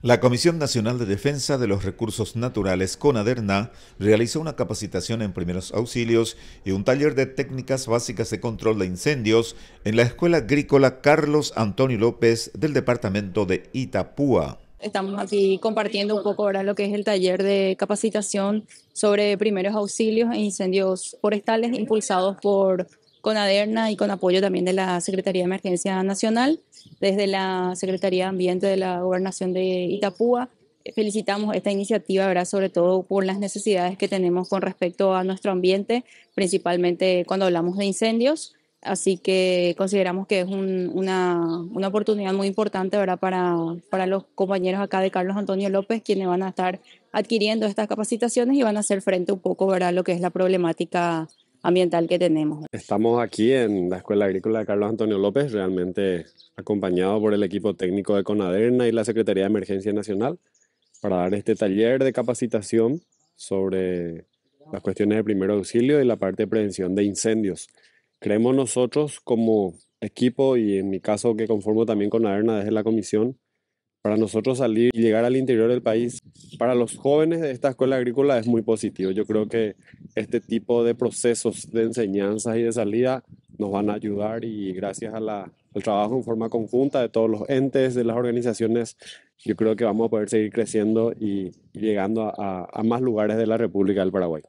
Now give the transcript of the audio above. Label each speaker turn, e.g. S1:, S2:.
S1: La Comisión Nacional de Defensa de los Recursos Naturales, CONADERNA, realizó una capacitación en primeros auxilios y un taller de técnicas básicas de control de incendios en la Escuela Agrícola Carlos Antonio López del departamento de Itapúa.
S2: Estamos aquí compartiendo un poco ahora lo que es el taller de capacitación sobre primeros auxilios e incendios forestales impulsados por con Aderna y con apoyo también de la Secretaría de Emergencia Nacional, desde la Secretaría de Ambiente de la Gobernación de Itapúa. Eh, felicitamos esta iniciativa, sobre todo por las necesidades que tenemos con respecto a nuestro ambiente, principalmente cuando hablamos de incendios. Así que consideramos que es una, una, oportunidad muy importante ¿verdad? Para, para los compañeros acá de Carlos Antonio López, quienes van a estar adquiriendo estas capacitaciones y van a hacer frente un poco a lo que es la problemática ambiental que tenemos.
S3: Estamos aquí en la Escuela Agrícola de Carlos Antonio López, realmente acompañado por el equipo técnico de Conaderna y la Secretaría de Emergencia Nacional, para dar este taller de capacitación sobre las cuestiones de primer auxilio y la parte de prevención de incendios. Creemos nosotros como equipo y en mi caso que conformo también Conaderna desde la comisión, para nosotros salir y llegar al interior del país, para los jóvenes de esta escuela agrícola es muy positivo. Yo creo que este tipo de procesos de enseñanzas y de salida nos van a ayudar y gracias al trabajo en forma conjunta de todos los entes, de las organizaciones, yo creo que vamos a poder seguir creciendo y llegando a más lugares de la República del Paraguay.